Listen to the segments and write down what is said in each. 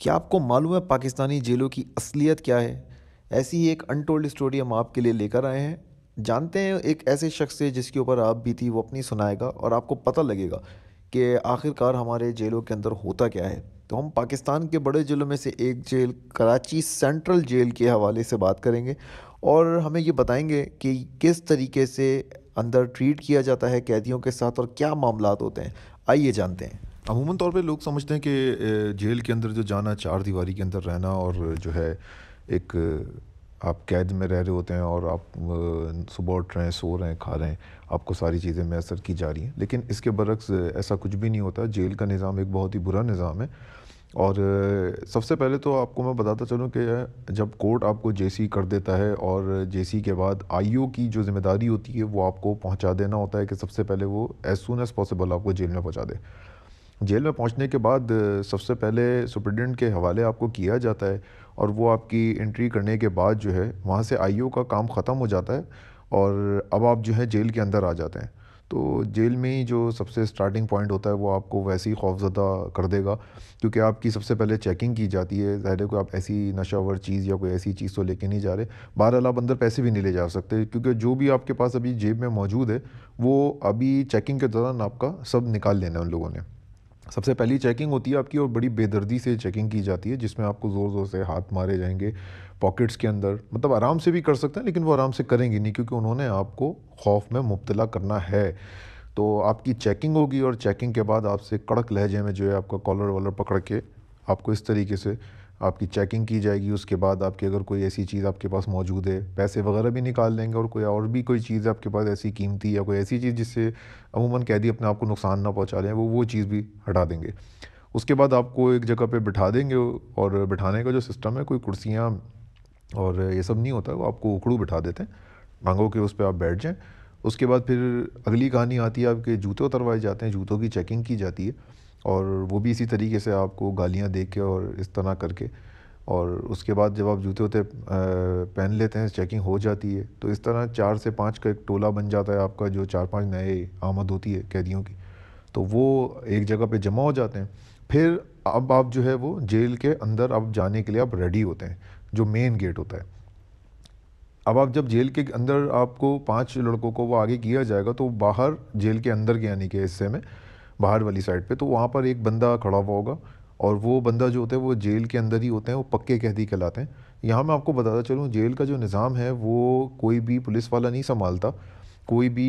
क्या आपको मालूम है पाकिस्तानी जेलों की असलियत क्या है ऐसी ही एक अनटोल्ड स्टोरी हम आपके लिए लेकर आए हैं जानते हैं एक ऐसे शख्स से जिसके ऊपर आप भी थी वो अपनी सुनाएगा और आपको पता लगेगा कि आखिरकार हमारे जेलों के अंदर होता क्या है तो हम पाकिस्तान के बड़े ज़िलों में से एक जेल कराची सेंट्रल जेल के हवाले से बात करेंगे और हमें ये बताएंगे कि किस तरीके से अंदर ट्रीट किया जाता है कैदियों के साथ और क्या मामला होते हैं आइए जानते हैं अमूमन तौर पे लोग समझते हैं कि जेल के अंदर जो जाना चार दीवारी के अंदर रहना और जो है एक आप कैद में रह रहे होते हैं और आप सुबह उठ रहे हैं सो रहे हैं खा रहे हैं आपको सारी चीज़ें मैसर की जा रही हैं लेकिन इसके बरक्स ऐसा कुछ भी नहीं होता जेल का निज़ाम एक बहुत ही बुरा निज़ाम है और सबसे पहले तो आपको मैं बताता चलूँ कि जब कोर्ट आपको सी कर देता है और सी के बाद आईओ की जो जिम्मेदारी होती है वो आपको पहुँचा देना होता है कि सबसे पहले वो एज़ सुन एज़ पॉसिबल आपको जेल में पहुँचा दे जेल में पहुंचने के बाद सबसे पहले सुप्रिटेंडेंट के हवाले आपको किया जाता है और वो आपकी एंट्री करने के बाद जो है वहाँ से आईओ का काम ख़त्म हो जाता है और अब आप जो है जेल के अंदर आ जाते हैं तो जेल में ही जो सबसे स्टार्टिंग पॉइंट होता है वो आपको वैसे ही खौफजदा कर देगा क्योंकि आपकी सबसे पहले चेकिंग की जाती है ज़ाहिर है कोई आप ऐसी नशावर चीज़ या कोई ऐसी चीज़ तो लेके नहीं जा रहे बहरहाल आप अंदर पैसे भी नहीं ले जा सकते क्योंकि जो भी आपके पास अभी जेब में मौजूद है वो अभी चेकिंग के दौरान आपका सब निकाल लेना है उन लोगों ने सबसे पहली चेकिंग होती है आपकी और बड़ी बेदर्दी से चेकिंग की जाती है जिसमें आपको ज़ोर ज़ोर से हाथ मारे जाएंगे पॉकेट्स के अंदर मतलब आराम से भी कर सकते हैं लेकिन वो आराम से करेंगे नहीं क्योंकि उन्होंने आपको खौफ में मुबतला करना है तो आपकी चेकिंग होगी और चेकिंग के बाद आपसे कड़क लहजे में जो है आपका कॉलर वॉलर पकड़ के आपको इस तरीके से आपकी चेकिंग की जाएगी उसके बाद आपकी अगर कोई ऐसी चीज़ आपके पास मौजूद है पैसे वगैरह भी निकाल लेंगे और कोई और भी कोई चीज़ आपके पास ऐसी कीमती या कोई ऐसी चीज़ जिससे अमूमन कैदी अपने आप को नुकसान ना पहुँचा रहे हैं वो वो चीज़ भी हटा देंगे उसके बाद आपको एक जगह पर बिठा देंगे और बिठाने का जो सिस्टम है कोई कुर्सियाँ और ये सब नहीं होता वो आपको उखड़ू बिठा देते हैं मांगो के उस पर आप बैठ जाएँ उसके बाद फिर अगली कहानी आती है आपके जूते उतरवाए जाते हैं जूतों की चेकिंग की जाती है और वो भी इसी तरीके से आपको गालियाँ दे के और इस तरह करके और उसके बाद जब आप जूते होते पहन लेते हैं चेकिंग हो जाती है तो इस तरह चार से पाँच का एक टोला बन जाता है आपका जो चार पाँच नए आमद होती है कैदियों की तो वो एक जगह पे जमा हो जाते हैं फिर अब आप जो है वो जेल के अंदर अब जाने के लिए आप रेडी होते हैं जो मेन गेट होता है अब आप जब जेल के अंदर आपको पांच लड़कों को वो आगे किया जाएगा तो बाहर जेल के अंदर के यानी कि हिस्से में बाहर वाली साइड पे तो वहाँ पर एक बंदा खड़ा हुआ होगा और वो बंदा जो होता है वो जेल के अंदर ही होते हैं वो पक्के कैदी कहलाते हैं यहाँ मैं आपको बताता चलूँ जेल का जो निज़ाम है वो कोई भी पुलिस वाला नहीं संभालता कोई भी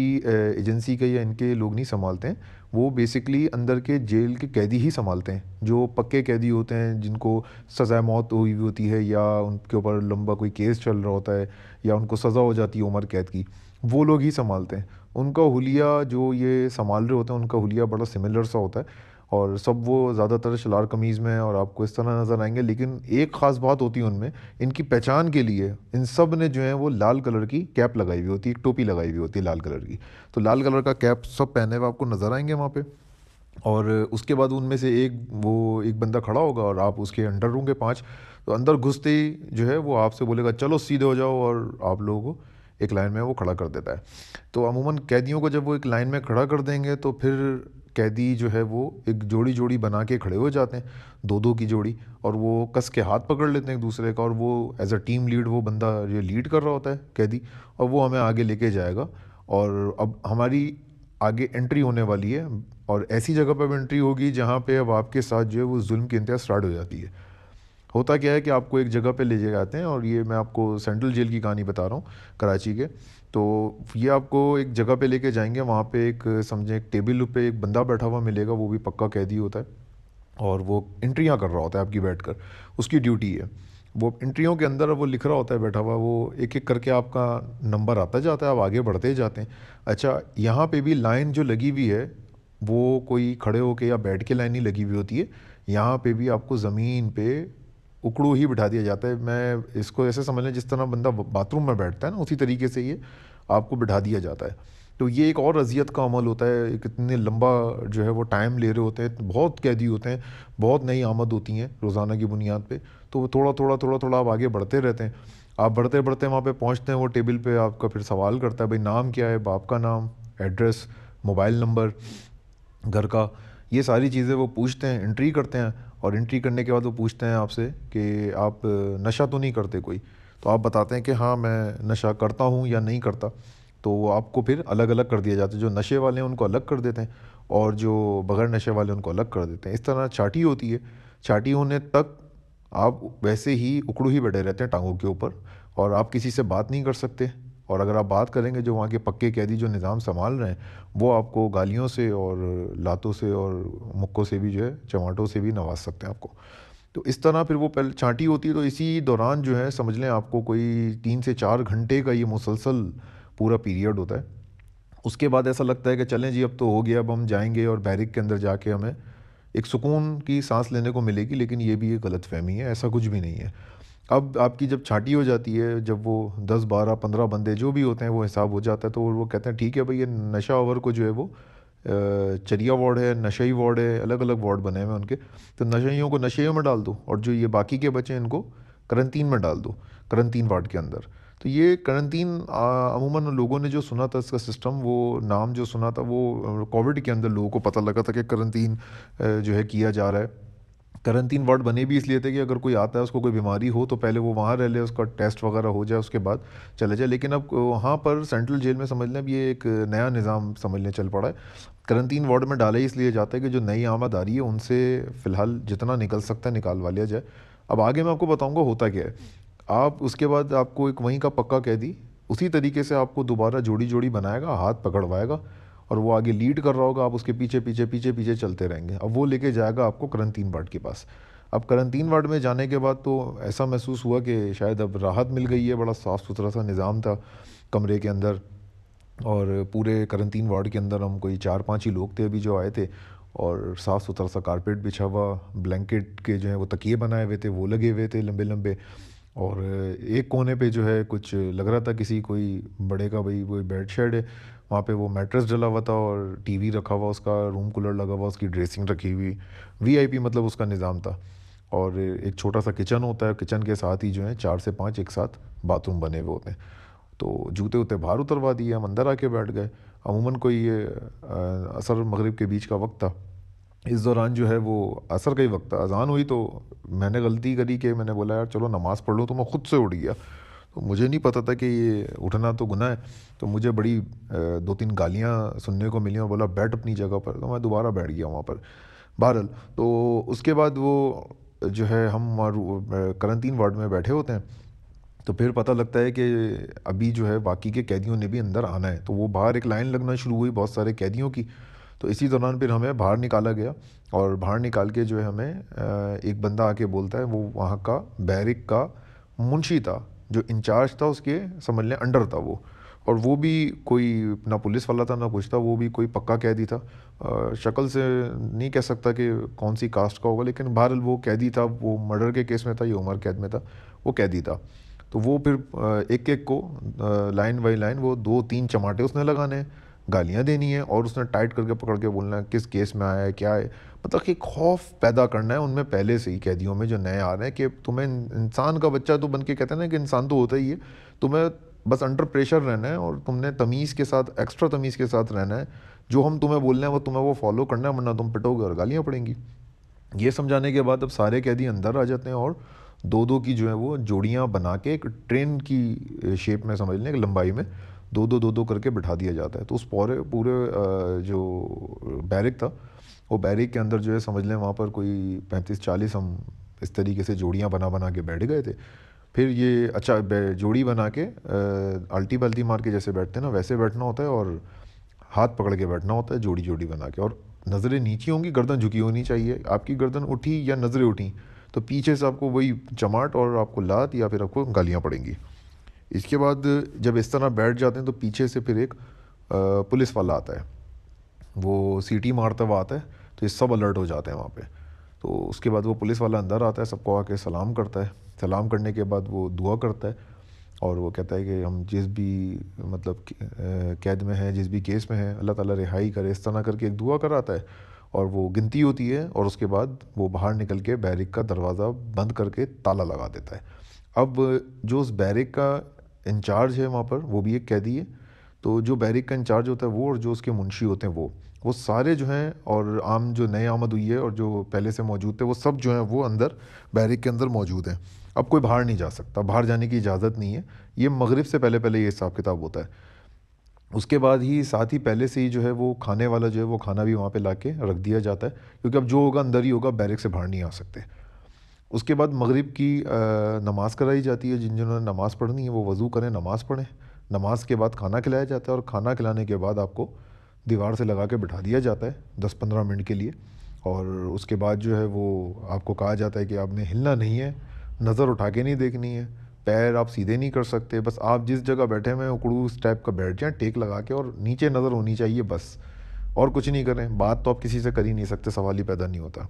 एजेंसी के या इनके लोग नहीं संभालते हैं वो बेसिकली अंदर के जेल के कैदी ही संभालते हैं जो पक्के कैदी होते हैं जिनको सज़ा मौत हुई हुई होती है या उनके ऊपर लंबा कोई केस चल रहा होता है या उनको सज़ा हो जाती है उम्र कैद की वो लोग ही संभालते हैं उनका हुलिया जो ये संभाल रहे होते हैं उनका हुलिया बड़ा सिमिलर सा होता है और सब वो ज़्यादातर शलार कमीज़ में और आपको इस तरह नज़र आएंगे लेकिन एक ख़ास बात होती है उनमें इनकी पहचान के लिए इन सब ने जो है वो लाल कलर की कैप लगाई हुई होती है टोपी लगाई हुई होती है लाल कलर की तो लाल कलर का कैप सब पहने हुए आपको नज़र आएंगे वहाँ पर और उसके बाद उनमें से एक वो एक बंदा खड़ा होगा और आप उसके अंडर होंगे पाँच तो अंदर घुसते ही जो है वो आपसे बोलेगा चलो सीधे हो जाओ और आप लोगों को एक लाइन में वो खड़ा कर देता है तो अमूमन कैदियों को जब वो एक लाइन में खड़ा कर देंगे तो फिर कैदी जो है वो एक जोड़ी जोड़ी बना के खड़े हो जाते हैं दो दो की जोड़ी और वो कस के हाथ पकड़ लेते हैं एक दूसरे का और वो एज अ टीम लीड वो बंदा ये लीड कर रहा होता है कैदी और वो हमें आगे लेके जाएगा और अब हमारी आगे एंट्री होने वाली है और ऐसी जगह पर एंट्री होगी जहाँ पे अब आपके साथ जो है वो जुल्म की इंतहा स्टार्ट हो जाती है होता क्या है कि आपको एक जगह पे ले जाते हैं और ये मैं आपको सेंट्रल जेल की कहानी बता रहा हूँ कराची के तो ये आपको एक जगह पे लेके जाएंगे वहाँ पे एक समझें एक टेबल पे एक बंदा बैठा हुआ मिलेगा वो भी पक्का कैदी होता है और वो इंट्रियाँ कर रहा होता है आपकी बैठ कर उसकी ड्यूटी है वो इंट्रियों के अंदर वो लिख रहा होता है बैठा हुआ वो एक एक करके आपका नंबर आता जाता है आप आगे बढ़ते जाते हैं अच्छा यहाँ पर भी लाइन जो लगी हुई है वो कोई खड़े होके या बैठ के लाइन ही लगी हुई होती है यहाँ पे भी आपको ज़मीन पे उकड़ू ही बिठा दिया जाता है मैं इसको ऐसे समझ लें जिस तरह बंदा बाथरूम में बैठता है ना उसी तरीके से ये आपको बिठा दिया जाता है तो ये एक और अजियत का अमल होता है कितने लंबा जो है वो टाइम ले रहे होते हैं तो बहुत कैदी होते हैं बहुत नई आमद होती हैं रोज़ाना की बुनियाद पर तो वो थोड़ा थोड़ा थोड़ा थोड़ा आप आगे बढ़ते रहते हैं आप बढ़ते बढ़ते वहाँ पर पहुँचते हैं वो टेबल पर आपका फिर सवाल करता है भाई नाम क्या है बाप का नाम एड्रेस मोबाइल नंबर घर का ये सारी चीज़ें वो पूछते हैं इंट्री करते हैं और इंट्री करने के बाद वो पूछते हैं आपसे कि आप नशा तो नहीं करते कोई तो आप बताते हैं कि हाँ मैं नशा करता हूँ या नहीं करता तो वो आपको फिर अलग अलग कर दिया जाता है जो नशे वाले हैं उनको अलग कर देते हैं और जो बगैर नशे वाले उनको अलग कर देते हैं इस तरह छाटी होती है छाटी होने तक आप वैसे ही उकड़ू ही बैठे रहते हैं टांगों के ऊपर और आप किसी से बात नहीं कर सकते और अगर आप बात करेंगे जो वहाँ के पक्के कैदी जो निज़ाम संभाल रहे हैं वो आपको गालियों से और लातों से और मुक्कों से भी जो है चमाटों से भी नवाज सकते हैं आपको तो इस तरह फिर वो पहले छाँटी होती है तो इसी दौरान जो है समझ लें आपको कोई तीन से चार घंटे का ये मुसलसल पूरा पीरियड होता है उसके बाद ऐसा लगता है कि चलें जी अब तो हो गया अब हम जाएंगे और बैरिक के अंदर जाके हमें एक सुकून की सांस लेने को मिलेगी लेकिन ये भी एक गलत फहमी है ऐसा कुछ भी नहीं है अब आपकी जब छाटी हो जाती है जब वो दस बारह पंद्रह बंदे जो भी होते हैं वो हिसाब हो जाता है तो वो कहते हैं ठीक है भाई ये नशा ओवर को जो है वो चरिया वार्ड है नशई वार्ड है अलग अलग वार्ड बने हुए उनके तो नशइयों को नशइयों में डाल दो और जो ये बाकी के बचे हैं इनको करंतीन में डाल दो करंतीन वार्ड के अंदर तो ये करंतीन अमूमन लोगों ने जो सुना था इसका सिस्टम वो नाम जो सुना था वो कोविड के अंदर लोगों को पता लगा था कि करंतीन जो है किया जा रहा है करंतीन वार्ड बने भी इसलिए थे कि अगर कोई आता है उसको कोई बीमारी हो तो पहले वो वहाँ रह ले उसका टेस्ट वगैरह हो जाए उसके बाद चले जाए लेकिन अब वहाँ पर सेंट्रल जेल में समझ लें ये एक नया निज़ाम समझ लें चल पड़ा है करंतीन वार्ड में ही इसलिए जाता है कि जो नई आमद आ रही है उनसे फ़िलहाल जितना निकल सकता है निकालवा लिया जाए अब आगे मैं आपको बताऊँगा होता क्या है आप उसके बाद आपको एक वहीं का पक्का दी उसी तरीके से आपको दोबारा जोड़ी जोड़ी बनाएगा हाथ पकड़वाएगा और वो आगे लीड कर रहा होगा आप उसके पीछे पीछे पीछे पीछे चलते रहेंगे अब वो लेके जाएगा आपको करंतीन वार्ड के पास अब करंतीन वार्ड में जाने के बाद तो ऐसा महसूस हुआ कि शायद अब राहत मिल गई है बड़ा साफ़ सुथरा सा निज़ाम था कमरे के अंदर और पूरे करंतीन वार्ड के अंदर हम कोई चार पाँच ही लोग थे अभी जो आए थे और साफ़ सुथरा सा कारपेट बिछा हुआ ब्लैंकेट के जो है वो तकिए बनाए हुए थे वो लगे हुए थे लंबे लंबे और एक कोने पे जो है कुछ लग रहा था किसी कोई बड़े का भाई वो बेड शेड है वहाँ पे वो मैट्रेस डला हुआ था और टीवी रखा हुआ उसका रूम कूलर लगा हुआ उसकी ड्रेसिंग रखी हुई वीआईपी मतलब उसका निज़ाम था और एक छोटा सा किचन होता है किचन के साथ ही जो है चार से पाँच एक साथ बाथरूम बने हुए होते हैं तो जूते उते बाहर उतरवा दिए हम अंदर आके बैठ गए अमूमन कोई ये असर मगरिब के बीच का वक्त था इस दौरान जो है वो असर का ही वक्त था अजान हुई तो मैंने गलती करी कि मैंने बोला यार चलो नमाज़ पढ़ लो तो मैं ख़ुद से उठ गया तो मुझे नहीं पता था कि ये उठना तो गुना है तो मुझे बड़ी दो तीन गालियाँ सुनने को मिली और बोला बैठ अपनी जगह पर तो मैं दोबारा बैठ गया वहाँ पर बहरल तो उसके बाद वो जो है हम करंतीन वार्ड में बैठे होते हैं तो फिर पता लगता है कि अभी जो है बाकी के कैदियों ने भी अंदर आना है तो वो बाहर एक लाइन लगना शुरू हुई बहुत सारे कैदियों की तो इसी दौरान फिर हमें बाहर निकाला गया और बाहर निकाल के जो है हमें एक बंदा आके बोलता है वो वहाँ का बैरिक का मुंशी था जो इंचार्ज था उसके समझ लें अंडर था वो और वो भी कोई ना पुलिस वाला था ना कुछ था वो भी कोई पक्का कैदी था शक्ल से नहीं कह सकता कि कौन सी कास्ट का होगा लेकिन बहर वो कैदी था वो मर्डर के केस में था ये उमर कैद में था वो कैदी था तो वो फिर एक एक को लाइन बाई लाइन वो दो तीन चमाटे उसने लगाने हैं गालियाँ देनी है और उसने टाइट करके पकड़ के बोलना है किस केस में आया है क्या है मतलब कि खौफ पैदा करना है उनमें पहले से ही कैदियों में जो नए आ रहे हैं कि तुम्हें इंसान का बच्चा तो बन के कहते हैं ना कि इंसान तो होता ही है तुम्हें बस अंडर प्रेशर रहना है और तुमने तमीज़ के साथ एक्स्ट्रा तमीज़ के साथ रहना है जो हम तुम्हें बोल रहे हैं वो तुम्हें वो फॉलो करना है वरना तुम पिटोगे और गालियाँ पड़ेंगी ये समझाने के बाद अब सारे कैदी अंदर आ जाते हैं और दो दो की जो है वो जोड़ियाँ बना के एक ट्रेन की शेप में समझ लें लंबाई में दो दो दो दो करके बिठा दिया जाता है तो उस पूरे पूरे जो बैरिक था वो बैरिक के अंदर जो है समझ लें वहाँ पर कोई पैंतीस चालीस हम इस तरीके से जोड़ियाँ बना बना के बैठ गए थे फिर ये अच्छा जोड़ी बना के अल्टी बल्टी मार के जैसे बैठते हैं ना वैसे बैठना होता है और हाथ पकड़ के बैठना होता है जोड़ी जोड़ी बना के और नज़रें नीचे होंगी गर्दन झुकी होनी चाहिए आपकी गर्दन उठी या नज़रें उठी तो पीछे से आपको वही चमाट और आपको लात या फिर आपको गालियाँ पड़ेंगी इसके बाद जब इस तरह बैठ जाते हैं तो पीछे से फिर एक पुलिस वाला आता है वो सीटी मारता हुआ आता है तो ये सब अलर्ट हो जाते हैं वहाँ पे तो उसके बाद वो पुलिस वाला अंदर आता है सबको आके सलाम करता है सलाम करने के बाद वो दुआ करता है और वो कहता है कि हम जिस भी मतलब कैद में हैं जिस भी केस में हैं अल्लाह ताला रिहाई करे इस तरह करके एक दुआ कराता है और वो गिनती होती है और उसके बाद वो बाहर निकल के बैरिक का दरवाज़ा बंद करके ताला लगा देता है अब जो उस बैरिक का इंचार्ज है वहाँ पर वो भी एक कैदी है तो जो बैरिक का इंचार्ज होता है वो और जो उसके मुंशी होते हैं वो वो सारे जो हैं और आम जो नए आमद हुई है और जो पहले से मौजूद थे वो सब जो हैं वो अंदर बैरिक के अंदर मौजूद हैं अब कोई बाहर नहीं जा सकता बाहर जाने की इजाज़त नहीं है ये मगरब से पहले पहले ये हिसाब किताब होता है उसके बाद ही साथ ही पहले से ही जो है वो खाने वाला जो है वो खाना भी वहाँ पर ला रख दिया जाता है क्योंकि अब जो होगा अंदर ही होगा बैरिक से बाहर नहीं आ सकते उसके बाद मगरिब की नमाज़ कराई जाती है जिन जिन्होंने नमाज़ पढ़नी है वो वज़ू करें नमाज़ पढ़ें नमाज के बाद खाना खिलाया जाता है और खाना खिलाने के बाद आपको दीवार से लगा के बिठा दिया जाता है दस पंद्रह मिनट के लिए और उसके बाद जो है वो आपको कहा जाता है कि आपने हिलना नहीं है नज़र उठा के नहीं देखनी है पैर आप सीधे नहीं कर सकते बस आप जिस जगह बैठे हुए उकड़ू उस टाइप का बैठ जाएँ टेक लगा के और नीचे नज़र होनी चाहिए बस और कुछ नहीं करें बात तो आप किसी से कर ही नहीं सकते सवाल ही पैदा नहीं होता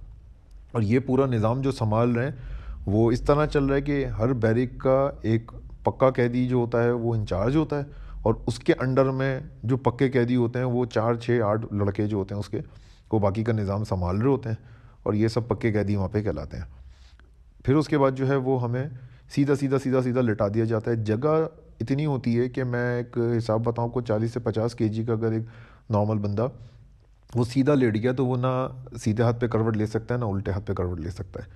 और ये पूरा निज़ाम जो संभाल रहे हैं वो इस तरह चल रहा है कि हर बैरिक का एक पक्का कैदी जो होता है वो इंचार्ज होता है और उसके अंडर में जो पक्के कैदी होते हैं वो चार छः आठ लड़के जो होते हैं उसके वो बाकी का निज़ाम संभाल रहे होते हैं और ये सब पक्के कैदी वहाँ पे कहलाते हैं फिर उसके बाद जो है वो हमें सीधा सीधा सीधा सीधा लिटा दिया जाता है जगह इतनी होती है कि मैं एक हिसाब बताऊँ को चालीस से पचास के का अगर एक नॉर्मल बंदा वो सीधा लेट गया तो वो ना सीधे हाथ पे करवट ले सकता है ना उल्टे हाथ पे करवट ले सकता है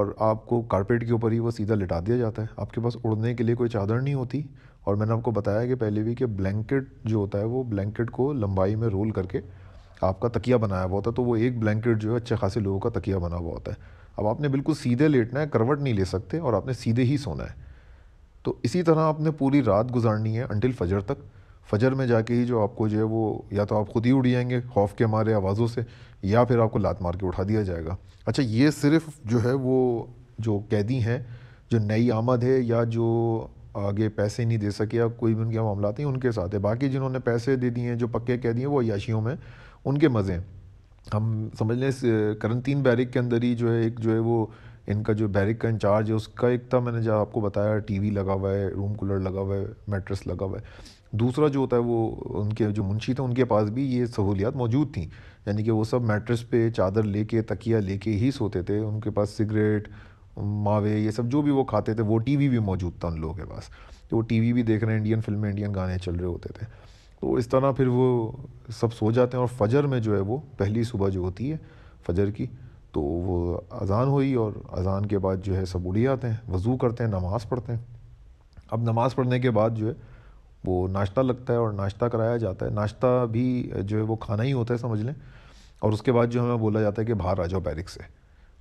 और आपको कारपेट के ऊपर ही वो सीधा लिटा दिया जाता है आपके पास उड़ने के लिए कोई चादर नहीं होती और मैंने आपको बताया कि पहले भी कि ब्लैंकेट जो होता है वो ब्लैंकेट को लंबाई में रोल करके आपका तकिया बनाया हुआ होता है तो वो एक ब्लैंकेट जो है अच्छे खासे लोगों का तकिया बना हुआ होता है अब आपने बिल्कुल सीधे लेटना है करवट नहीं ले सकते और आपने सीधे ही सोना है तो इसी तरह आपने पूरी रात गुजारनी है अनटिल फजर तक फजर में जाके ही जो आपको जो है वो या तो आप ख़ुद ही उड़ जाएंगे खौफ के मारे आवाज़ों से या फिर आपको लात मार के उठा दिया जाएगा अच्छा ये सिर्फ जो है वो जो कैदी हैं जो नई आमद है या जो आगे पैसे नहीं दे सके या कोई भी उनके मामला हैं उनके साथ है बाकी जिन्होंने पैसे दे दिए हैं जो पक्के कैदी हैं वो याशियों में उनके मज़े हैं हम समझ लें करंतीन बैरिक के अंदर ही जो है एक जो है वो इनका जो बैरिक का इंचार्ज है उसका एक था मैंने जो आपको बताया टीवी लगा हुआ है रूम कूलर लगा हुआ है मेट्रेस लगा हुआ है दूसरा जो होता है वो उनके जो मुंशी थे उनके पास भी ये सहूलियात मौजूद थी यानी कि वो सब मैट्रेस पे चादर लेके तकिया लेके ही सोते थे उनके पास सिगरेट मावे ये सब जो भी वो खाते थे वो टीवी भी मौजूद था उन लोगों के पास तो वो टीवी भी देख रहे हैं इंडियन फिल्में इंडियन गाने चल रहे होते थे तो इस तरह फिर वो सब सो जाते हैं और फजर में जो है वो पहली सुबह जो होती है फजर की तो वो अजान हुई और अजान के बाद जो है सब उड़ी आते हैं वज़ू करते हैं नमाज़ पढ़ते हैं अब नमाज़ पढ़ने के बाद जो है वो नाश्ता लगता है और नाश्ता कराया जाता है नाश्ता भी जो है वो खाना ही होता है समझ लें और उसके बाद जो हमें बोला जाता है कि बाहर आ जाओ बैरिक से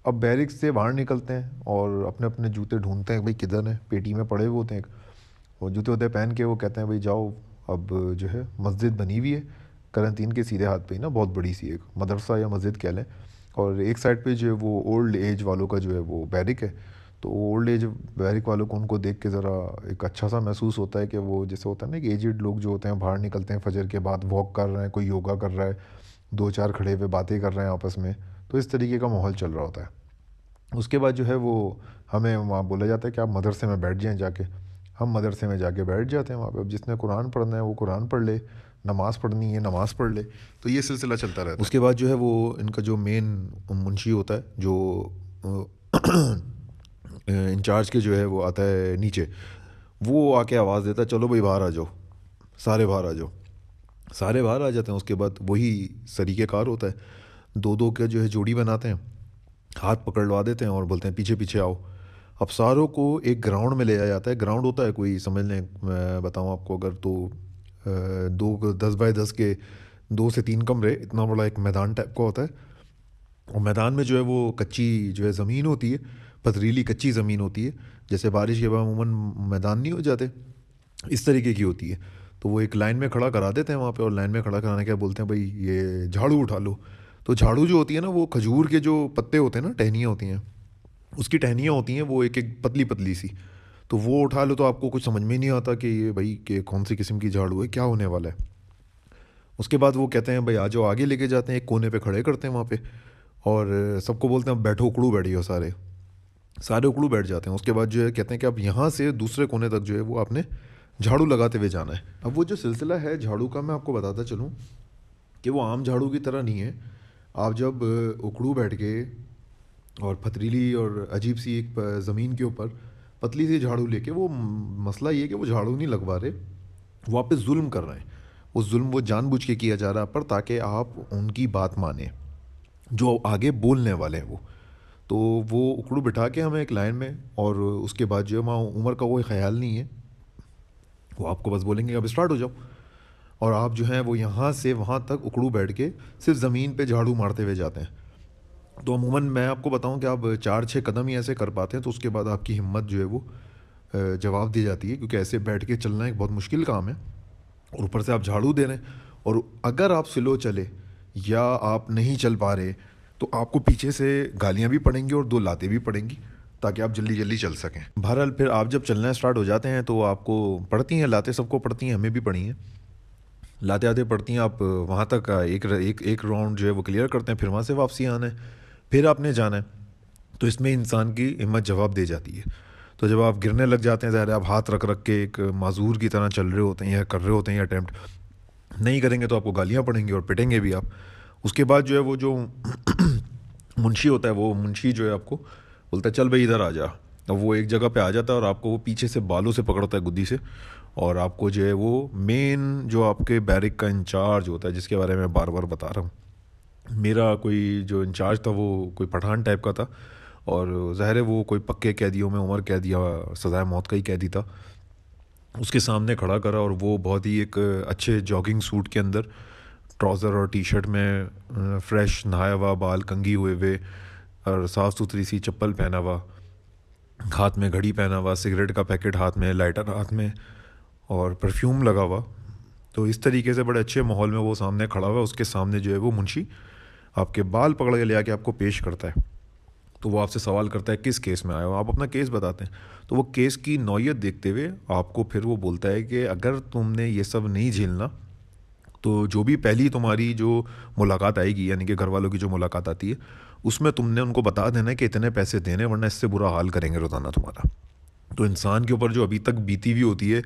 अब बैरिक से बाहर निकलते हैं और अपने अपने जूते ढूंढते हैं भाई किधर हैं पेटी में पड़े हुए होते हैं वो जूते होते हैं पहन के वो कहते हैं भाई जाओ अब जो है मस्जिद बनी हुई है करंतीन के सीधे हाथ पे ही ना बहुत बड़ी सी एक मदरसा या मस्जिद कह लें और एक साइड पे जो है वो ओल्ड एज वालों का जो है वो बैरिक है तो ओल्ड एज बैरिक वालों को उनको देख के ज़रा एक अच्छा सा महसूस होता है कि वो जैसे होता है ना कि एजड लोग जो होते हैं बाहर निकलते हैं फजर के बाद वॉक कर रहे हैं कोई योगा कर रहा है दो चार खड़े हुए बातें कर रहे हैं आपस में तो इस तरीके का माहौल चल रहा होता है उसके बाद जो है वो हमें वहाँ बोला जाता है कि आप मदरसे में बैठ जाएँ जाके हम मदरसे में जाके बैठ जाते हैं वहाँ पर अब जिसने कुरान पढ़ना है वो कुरान पढ़ ले नमाज़ पढ़नी है नमाज़ पढ़ ले तो ये सिलसिला चलता रहता है उसके बाद जो है वो इनका जो मेन मुंशी होता है जो इंचार्ज के जो है वो आता है नीचे वो आके आवाज़ देता है चलो भाई बाहर आ जाओ सारे बाहर आ जाओ सारे बाहर आ जाते हैं उसके बाद वही सरीक़ेकार होता है दो दो के जो है जोड़ी बनाते हैं हाथ पकड़वा देते हैं और बोलते हैं पीछे पीछे आओ अब सारों को एक ग्राउंड में ले आया जाता है ग्राउंड होता है कोई समझ लें मैं बताऊँ आपको अगर तो दो दस बाय दस के दो से तीन कमरे इतना बड़ा एक मैदान टाइप का होता है और मैदान में जो है वो कच्ची जो है ज़मीन होती है पथरीली कच्ची ज़मीन होती है जैसे बारिश के बाद अमूमन मैदान नहीं हो जाते इस तरीके की होती है तो वो एक लाइन में खड़ा करा देते हैं वहाँ पे और लाइन में खड़ा कराने के बोलते हैं भाई ये झाड़ू उठा लो तो झाड़ू जो होती है ना वो खजूर के जो पत्ते होते हैं ना टहनियाँ होती हैं उसकी टहनियाँ होती हैं वो एक एक पतली पतली सी तो वो उठा लो तो आपको कुछ समझ में नहीं आता कि ये भाई कि कौन सी किस्म की झाड़ू है क्या होने वाला है उसके बाद वो कहते हैं भाई आ जाओ आगे लेके जाते हैं एक कोने पे खड़े करते हैं वहाँ पे और सबको बोलते हैं बैठो उकड़ू हो सारे सारे उकड़ू बैठ जाते हैं उसके बाद जो है कहते हैं कि अब यहाँ से दूसरे कोने तक जो है वो आपने झाड़ू लगाते हुए जाना है अब वो जो सिलसिला है झाड़ू का मैं आपको बताता चलूँ कि वो आम झाड़ू की तरह नहीं है आप जब उकड़ू बैठ के और पथरीली और अजीब सी एक ज़मीन के ऊपर पतली सी झाड़ू लेके वो मसला ये कि वो झाड़ू नहीं लगवा रहे वो आप जुल्म कर रहे हैं वो जुल्म वो जानबूझ के किया जा रहा है पर ताकि आप उनकी बात माने जो आगे बोलने वाले हैं वो तो वो उकड़ू बिठा के हमें एक लाइन में और उसके बाद जो है उम्र का कोई ख्याल नहीं है वो आपको बस बोलेंगे अब स्टार्ट हो जाओ और आप जो हैं वो यहाँ से वहाँ तक उकड़ू बैठ के सिर्फ ज़मीन पे झाड़ू मारते हुए जाते हैं तो अमूमन मैं आपको बताऊँ कि आप चार छः कदम ही ऐसे कर पाते हैं तो उसके बाद आपकी हिम्मत जो है वो जवाब दी जाती है क्योंकि ऐसे बैठ के चलना एक बहुत मुश्किल काम है और ऊपर से आप झाड़ू दे रहे हैं और अगर आप स्लो चले या आप नहीं चल पा रहे तो आपको पीछे से गालियाँ भी पड़ेंगी और दो लातें भी पड़ेंगी ताकि आप जल्दी जल्दी चल सकें बहरहाल फिर आप जब चलना स्टार्ट हो जाते हैं तो आपको पड़ती हैं लातें सबको पड़ती हैं हमें भी पड़ी हैं लाते आते पड़ती हैं आप वहाँ तक एक एक एक राउंड जो है वो क्लियर करते हैं फिर वहाँ से वापसी आना है फिर आपने जाना है तो इसमें इंसान की हिम्मत जवाब दे जाती है तो जब आप गिरने लग जाते हैं ज़ाहिर आप हाथ रख रख के एक माजूर की तरह चल रहे होते हैं या कर रहे होते हैं अटैम्प्ट नहीं करेंगे तो आपको गालियाँ पड़ेंगी और पिटेंगे भी आप उसके बाद जो है वो जो मुंशी होता है वो मुंशी जो है आपको बोलता है चल भाई इधर आ जा अब वो एक जगह पे आ जाता है और आपको वो पीछे से बालों से पकड़ता है गुद्दी से और आपको जो है वो मेन जो आपके बैरिक का इंचार्ज होता है जिसके बारे में बार बार बता रहा हूँ मेरा कोई जो इंचार्ज था वो कोई पठान टाइप का था और ज़ाहिर है वो कोई पक्के कैदियों में उमर कैदिया सजाए मौत का ही कैदी था उसके सामने खड़ा करा और वो बहुत ही एक अच्छे जॉगिंग सूट के अंदर ट्राउज़र और टी शर्ट में फ्रेश नहाया हुआ बाल कंगी हुए हुए और साफ़ सुथरी सी चप्पल पहना हुआ हाथ में घड़ी पहना हुआ सिगरेट का पैकेट हाथ में लाइटर हाथ में और परफ्यूम लगा हुआ तो इस तरीके से बड़े अच्छे माहौल में वो सामने खड़ा हुआ उसके सामने जो है वो मुंशी आपके बाल पकड़ के ले आके आपको पेश करता है तो वो आपसे सवाल करता है किस केस में आए हो आप अपना केस बताते हैं तो वो केस की नौीयत देखते हुए आपको फिर वो बोलता है कि अगर तुमने ये सब नहीं झेलना तो जो भी पहली तुम्हारी जो मुलाकात आएगी यानी कि घर वालों की जो मुलाकात आती है उसमें तुमने उनको बता देना कि इतने पैसे देने वरना इससे बुरा हाल करेंगे रोज़ाना तुम्हारा तो इंसान के ऊपर जो अभी तक बीती हुई होती है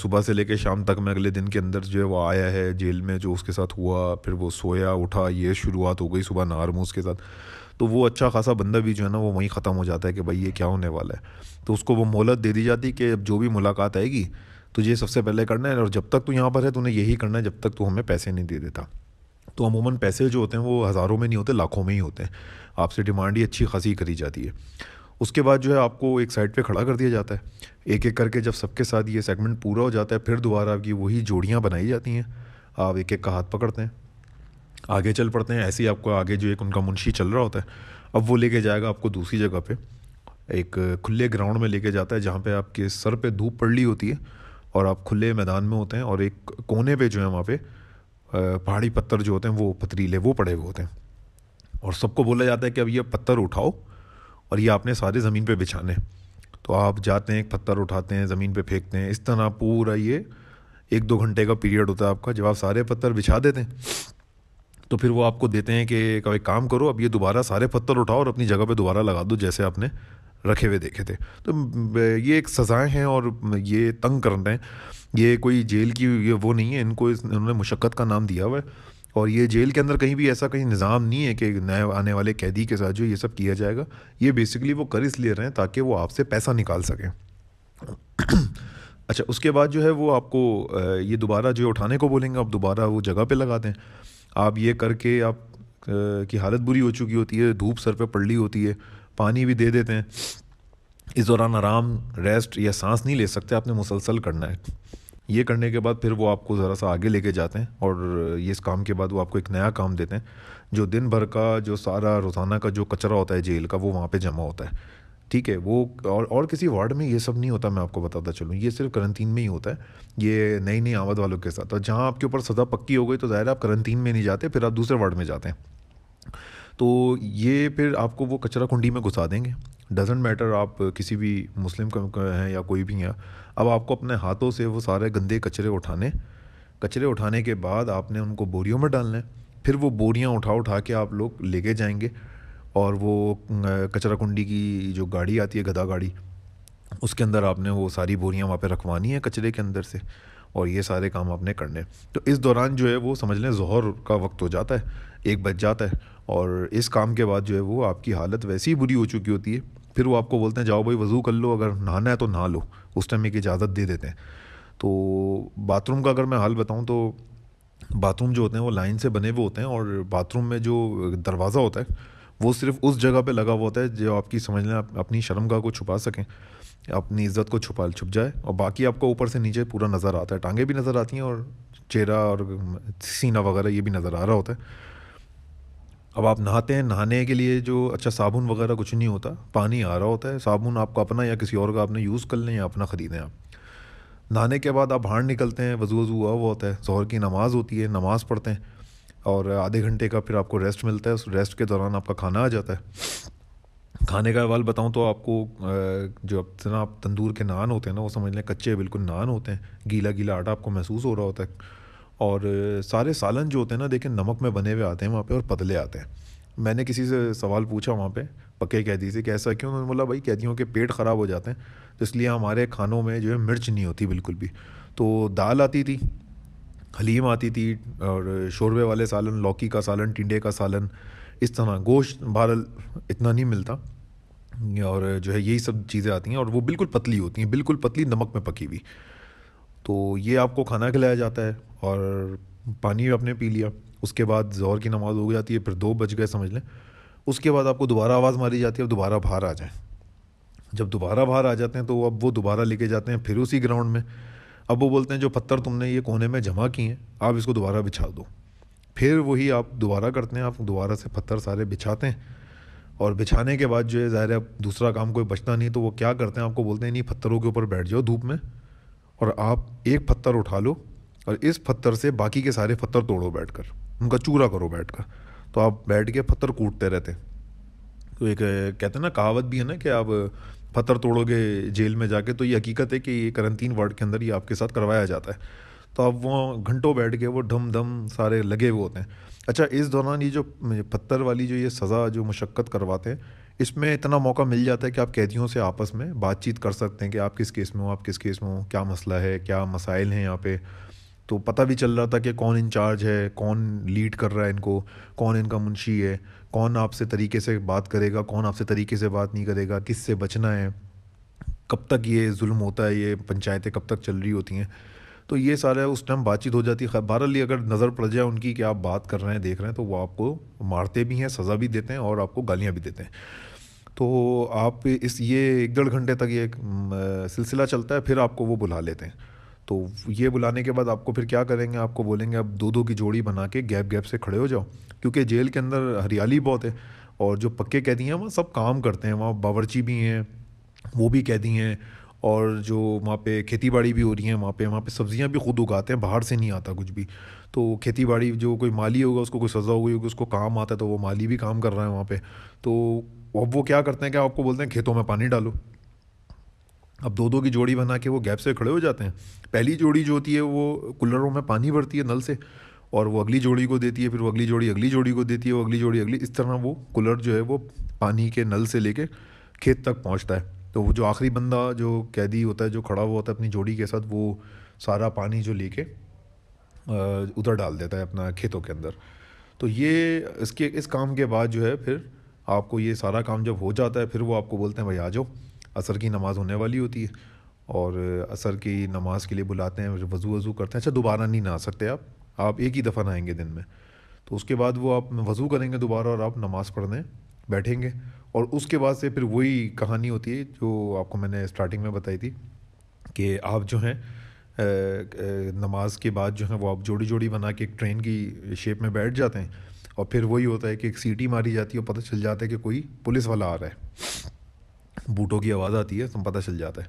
सुबह से लेकर शाम तक में अगले दिन के अंदर जो है वो आया है जेल में जो उसके साथ हुआ फिर वो सोया उठा ये शुरुआत हो गई सुबह नार मुँह उसके साथ तो वो अच्छा खासा बंदा भी जो है ना वो वहीं ख़त्म हो जाता है कि भाई ये क्या होने वाला है तो उसको वो मोहलत दे दी जाती कि अब जो भी मुलाकात आएगी तुझे सबसे पहले करना है और जब तक तू यहाँ पर है तूने यही करना है जब तक तू हमें पैसे नहीं दे देता तो अमूमन पैसे जो होते हैं वो हज़ारों में नहीं होते लाखों में ही होते हैं आपसे डिमांड ही अच्छी खासी करी जाती है उसके बाद जो है आपको एक साइड पे खड़ा कर दिया जाता है एक एक करके जब सबके साथ ये सेगमेंट पूरा हो जाता है फिर दोबारा आपकी वही जोड़ियाँ बनाई जाती हैं आप एक एक का हाथ पकड़ते हैं आगे चल पड़ते हैं ऐसे ही आपको आगे जो एक उनका मुंशी चल रहा होता है अब वो लेके जाएगा आपको दूसरी जगह पर एक खुले ग्राउंड में लेके जाता है जहाँ पर आपके सर पर धूप पड़ ली होती है और आप खुले मैदान में होते हैं और एक कोने पे जो है वहाँ पे पहाड़ी पत्थर जो होते हैं वो पथरीले वो पड़े हुए होते हैं और सबको बोला जाता है कि अब ये पत्थर उठाओ और ये आपने सारे ज़मीन पे बिछाने तो आप जाते हैं एक पत्थर उठाते हैं ज़मीन पे फेंकते हैं इस तरह पूरा ये एक दो घंटे का पीरियड होता है आपका जब आप सारे पत्थर बिछा देते हैं तो फिर वो आपको देते हैं कि एक काम करो अब ये दोबारा सारे पत्थर उठाओ और अपनी जगह पे दोबारा लगा दो जैसे आपने रखे हुए देखे थे तो ये एक सज़ाएँ हैं और ये तंग कर रहे हैं ये कोई जेल की ये वो नहीं है इनको इन्होंने मुशक्क़त का नाम दिया हुआ है और ये जेल के अंदर कहीं भी ऐसा कहीं निज़ाम नहीं है कि नए आने वाले कैदी के साथ जो ये सब किया जाएगा ये बेसिकली वो कर इसलिए रहे हैं ताकि वो आपसे पैसा निकाल सकें अच्छा उसके बाद जो है वो आपको ये दोबारा जो उठाने को बोलेंगे आप दोबारा वो जगह पर लगा दें आप ये करके आप की हालत बुरी हो चुकी होती है धूप सर पर पड़ ली होती है पानी भी दे देते हैं इस दौरान आराम रेस्ट या सांस नहीं ले सकते आपने मुसलसल करना है ये करने के बाद फिर वो आपको ज़रा सा आगे लेके जाते हैं और ये इस काम के बाद वो आपको एक नया काम देते हैं जो दिन भर का जो सारा रोज़ाना का जो कचरा होता है जेल का वो वहाँ पे जमा होता है ठीक है वो और और किसी वार्ड में ये सब नहीं होता मैं आपको बताता चलूँ ये सिर्फ करंटीन में ही होता है ये नई नई आमद वालों के साथ और जहाँ आपके ऊपर सज़ा पक्की हो गई तो ज़ाहिर आप करंटीन में नहीं जाते फिर आप दूसरे वार्ड में जाते हैं तो ये फिर आपको वो कचरा कुंडी में घुसा देंगे डजेंट मैटर आप किसी भी मुस्लिम हैं या कोई भी हैं अब आपको अपने हाथों से वो सारे गंदे कचरे उठाने कचरे उठाने के बाद आपने उनको बोरियों में डालने फिर वो बोरियाँ उठा उठा के आप लोग लेके जाएंगे और वो कचरा कुंडी की जो गाड़ी आती है गधा गाड़ी उसके अंदर आपने वो सारी बोरियाँ वहाँ पे रखवानी है कचरे के अंदर से और ये सारे काम आपने करने तो इस दौरान जो है वो समझ लें जहर का वक्त हो जाता है एक बज जाता है और इस काम के बाद जो है वो आपकी हालत वैसी ही बुरी हो चुकी होती है फिर वो आपको बोलते हैं जाओ भाई वज़ू कर लो अगर नहाना है तो नहा लो उस टाइम एक इजाज़त दे देते हैं तो बाथरूम का अगर मैं हाल बताऊँ तो बाथरूम जो होते हैं वो लाइन से बने हुए होते हैं और बाथरूम में जो दरवाज़ा होता है वो सिर्फ उस जगह पे लगा हुआ होता है जो आपकी समझ लें आप अपनी शर्मगाह को छुपा सकें अपनी इज्जत को छुपा छुप जाए और बाकी आपको ऊपर से नीचे पूरा नज़र आता है टांगे भी नज़र आती हैं और चेहरा और सीना वगैरह ये भी नज़र आ रहा होता है अब आप नहाते हैं नहाने के लिए जो अच्छा साबुन वगैरह कुछ नहीं होता पानी आ रहा होता है साबुन आपका अपना या किसी और का आपने यूज़ कर लें या अपना ख़रीदें आप नहाने के बाद आप बाहर निकलते हैं वजू वजू हुआ हुआ होता है जहर की नमाज़ होती है नमाज़ पढ़ते हैं और आधे घंटे का फिर आपको रेस्ट मिलता है उस रेस्ट के दौरान आपका खाना आ जाता है खाने का अवाल बताऊँ तो आपको जो ना आप तंदूर के नान होते हैं ना वो समझ लें कच्चे बिल्कुल नान होते हैं गीला गीला आटा आपको महसूस हो रहा होता है और सारे सालन जो होते हैं ना देखें नमक में बने हुए आते हैं वहाँ पे और पतले आते हैं मैंने किसी से सवाल पूछा वहाँ पे पके कैदी से कैसा क्यों उन्होंने बोला भाई कैदियों के पेट ख़राब हो जाते हैं तो इसलिए हमारे खानों में जो है मिर्च नहीं होती बिल्कुल भी तो दाल आती थी हलीम आती थी और शोरबे वाले सालन लौकी का सालन टिंडे का सालन इस तरह गोश्त बहर इतना नहीं मिलता और जो है यही सब चीज़ें आती हैं और वो बिल्कुल पतली होती हैं बिल्कुल पतली नमक में पकी हुई तो ये आपको खाना खिलाया जाता है और पानी आपने पी लिया उसके बाद जोर की नमाज़ हो जाती है फिर दो बज गए समझ लें उसके बाद आपको दोबारा आवाज़ मारी जाती है अब दोबारा बाहर आ जाएँ जब दोबारा बाहर आ जाते हैं तो अब वो दोबारा लेके जाते हैं फिर उसी ग्राउंड में अब वो बोलते हैं जो पत्थर तुमने ये कोने में जमा किए हैं आप इसको दोबारा बिछा दो फिर वही आप दोबारा करते हैं आप दोबारा से पत्थर सारे बिछाते हैं और बिछाने के बाद जो है ज़ाहिर है दूसरा काम कोई बचता नहीं तो वो क्या करते हैं आपको बोलते हैं नहीं पत्थरों के ऊपर बैठ जाओ धूप में और आप एक पत्थर उठा लो और इस पत्थर से बाकी के सारे पत्थर तोड़ो बैठ कर उनका चूरा करो बैठ कर तो आप बैठ के पत्थर कूटते रहते तो एक कहते हैं ना कहावत भी है ना कि आप पत्थर तोड़ोगे जेल में जाके तो ये हकीकत है कि ये करंतीन वार्ड के अंदर ये आपके साथ करवाया जाता है तो आप वहाँ घंटों बैठ के वो ढम धम सारे लगे हुए होते हैं अच्छा इस दौरान ये जो पत्थर वाली जो ये सज़ा जो मशक्क़त करवाते हैं इसमें इतना मौका मिल जाता है कि आप कैदियों से आपस में बातचीत कर सकते हैं कि आप किस केस में हो आप किस केस में हो क्या मसला है क्या मसाइल हैं यहाँ पे तो पता भी चल रहा था कि कौन इंचार्ज है कौन लीड कर रहा है इनको कौन इनका मुंशी है कौन आपसे तरीके से बात करेगा कौन आपसे तरीके से बात नहीं करेगा किस से बचना है कब तक ये जुल्म होता है ये पंचायतें कब तक चल रही होती हैं तो ये सारा उस टाइम बातचीत हो जाती है बहरहाल अगर नज़र पड़ जाए उनकी कि आप बात कर रहे हैं देख रहे हैं तो वो आपको मारते भी हैं सज़ा भी देते हैं और आपको गालियाँ भी देते हैं तो आप इस ये एक डेढ़ घंटे तक ये सिलसिला चलता है फिर आपको वो बुला लेते हैं तो ये बुलाने के बाद आपको फिर क्या करेंगे आपको बोलेंगे आप दो दो की जोड़ी बना के गैप गैप से खड़े हो जाओ क्योंकि जेल के अंदर हरियाली बहुत है और जो पक्के कैदी हैं वहाँ सब काम करते हैं वहाँ बावरची भी हैं वो भी कैदी हैं और जो वहाँ पे खेती बाड़ी भी हो रही है वहाँ पे वहाँ पे सब्ज़ियाँ भी खुद उगाते हैं बाहर से नहीं आता कुछ भी तो खेती बाड़ी जो कोई माली होगा उसको कोई सज़ा हो गई होगी उसको काम आता है तो वो माली भी काम कर रहा है वहाँ पर तो अब वो क्या करते हैं क्या आपको बोलते हैं खेतों में पानी डालो अब दो दो की जोड़ी बना के वो गैप से खड़े हो जाते हैं पहली जोड़ी जो होती है वो कूलरों में पानी भरती है नल से और वो अगली जोड़ी को देती है फिर वो अगली जोड़ी अगली जोड़ी को देती है वो अगली जोड़ी अगली इस तरह वो कूलर जो है वो पानी के नल से लेके खेत तक पहुंचता है तो वो जो आखिरी बंदा जो कैदी होता है जो खड़ा हुआ होता है अपनी जोड़ी के साथ वो सारा पानी जो लेके उधर डाल देता है अपना खेतों के अंदर तो ये इसके इस काम के बाद जो है फिर आपको ये सारा काम जब हो जाता है फिर वो आपको बोलते हैं भाई आ जाओ असर की नमाज़ होने वाली होती है और असर की नमाज़ के लिए बुलाते हैं वज़ू वज़ू करते हैं अच्छा दोबारा नहीं नहा सकते आप आप एक ही दफ़ा नहाएंगे दिन में तो उसके बाद वो आप वज़ू करेंगे दोबारा और आप नमाज़ पढ़ने बैठेंगे और उसके बाद से फिर वही कहानी होती है जो आपको मैंने स्टार्टिंग में बताई थी कि आप जो हैं नमाज के बाद जो है वो आप जोड़ी जोड़ी बना के एक ट्रेन की शेप में बैठ जाते हैं और फिर वही होता है कि एक सीटी मारी जाती है और पता चल जाता है कि कोई पुलिस वाला आ रहा है बूटों की आवाज़ आती है तो पता चल जाता है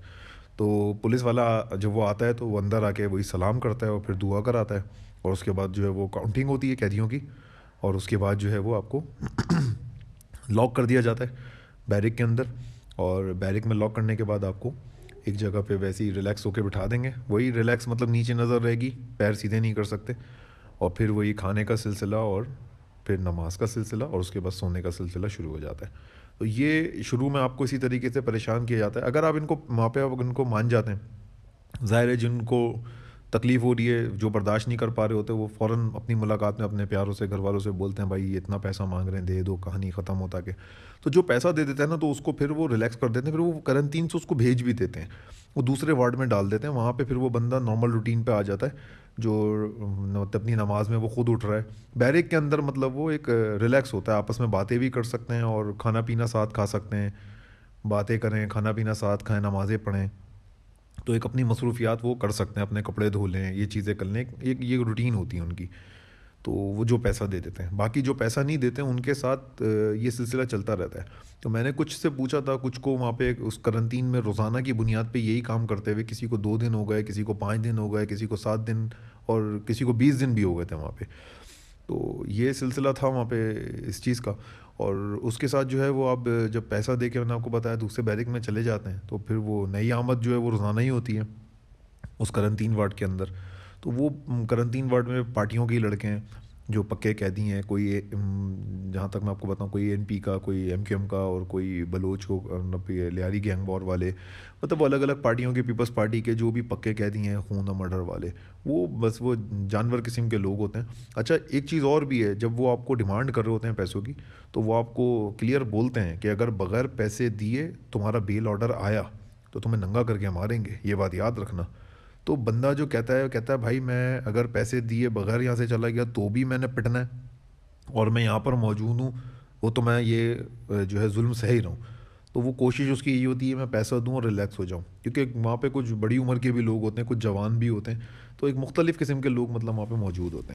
तो पुलिस वाला जब वो आता है तो वो अंदर आके वही सलाम करता है और फिर दुआ कराता है और उसके बाद जो है वो काउंटिंग होती है कैदियों की और उसके बाद जो है वो आपको लॉक कर दिया जाता है बैरिक के अंदर और बैरिक में लॉक करने के बाद आपको एक जगह पे वैसे ही रिलैक्स होकर बिठा देंगे वही रिलैक्स मतलब नीचे नज़र रहेगी पैर सीधे नहीं कर सकते और फिर वही खाने का सिलसिला और फिर नमाज का सिलसिला और उसके बाद सोने का सिलसिला शुरू हो जाता है तो ये शुरू में आपको इसी तरीके से परेशान किया जाता है अगर आप इनको माँ पे आप इनको मान जाते हैं ज़ाहिर है जिनको तकलीफ़ हो रही है जो बर्दाश्त नहीं कर पा रहे होते वो फ़ौर अपनी मुलाकात में अपने प्यारों से घर वालों से बोलते हैं भाई ये इतना पैसा मांग रहे हैं दे दो कहानी ख़त्म होता के तो जो पैसा दे देते हैं ना तो उसको फिर वो रिलैक्स कर देते हैं फिर वो करंतीन से उसको भेज भी देते हैं वो दूसरे वार्ड में डाल देते हैं वहाँ पर फिर वो बंदा नॉर्मल रूटीन पर आ जाता है जो मतलब अपनी नमाज में वो खुद उठ रहा है बैरिक के अंदर मतलब वो एक रिलैक्स होता है आपस में बातें भी कर सकते हैं और खाना पीना साथ खा सकते हैं बातें करें खाना पीना साथ खाएं नमाज़ें पढ़ें तो एक अपनी मसरूफियात वो कर सकते हैं अपने कपड़े धो लें ये चीज़ें कर लें एक ये रूटीन होती है उनकी तो वो जो पैसा दे देते हैं बाकी जो पैसा नहीं देते हैं उनके साथ ये सिलसिला चलता रहता है तो मैंने कुछ से पूछा था कुछ को वहाँ पे उस करंतीन में रोज़ाना की बुनियाद पे यही काम करते हुए किसी को दो दिन हो गए किसी को पाँच दिन हो गए किसी को सात दिन और किसी को बीस दिन भी हो गए थे वहाँ पे तो ये सिलसिला था वहाँ पे इस चीज़ का और उसके साथ जो है वो आप जब पैसा दे के मैंने आपको बताया दूसरे बैरिक में चले जाते हैं तो फिर वो नई आमद जो है वो रोज़ाना ही होती है उस करंतीन वार्ड के अंदर तो वो करंतीन वार्ड में पार्टियों के लड़के हैं जो पक्के कैदी हैं कोई जहाँ तक मैं आपको बताऊँ कोई एन का कोई एम का और कोई बलोच को लियारी गैंग वॉर वाले मतलब अलग अलग पार्टियों के पीपल्स पार्टी के जो भी पक्के कैदी हैं खून और मर्डर वाले वो बस वो जानवर किस्म के लोग होते हैं अच्छा एक चीज़ और भी है जब वो आपको डिमांड कर रहे होते हैं पैसों की तो वो आपको क्लियर बोलते हैं कि अगर बगैर पैसे दिए तुम्हारा बेल ऑर्डर आया तो तुम्हें नंगा करके मारेंगे ये बात याद रखना तो बंदा जो कहता है कहता है भाई मैं अगर पैसे दिए बगैर यहाँ से चला गया तो भी मैंने पिटना है और मैं यहाँ पर मौजूद हूँ वो तो मैं ये जो है जुल्म सह ही रहा हूँ तो वो कोशिश उसकी यही होती है मैं पैसा दूँ और रिलैक्स हो जाऊँ क्योंकि वहाँ पे कुछ बड़ी उम्र के भी लोग होते हैं कुछ जवान भी होते हैं तो एक मुख्तलिफ़ किस्म के लोग मतलब वहाँ पे मौजूद होते हैं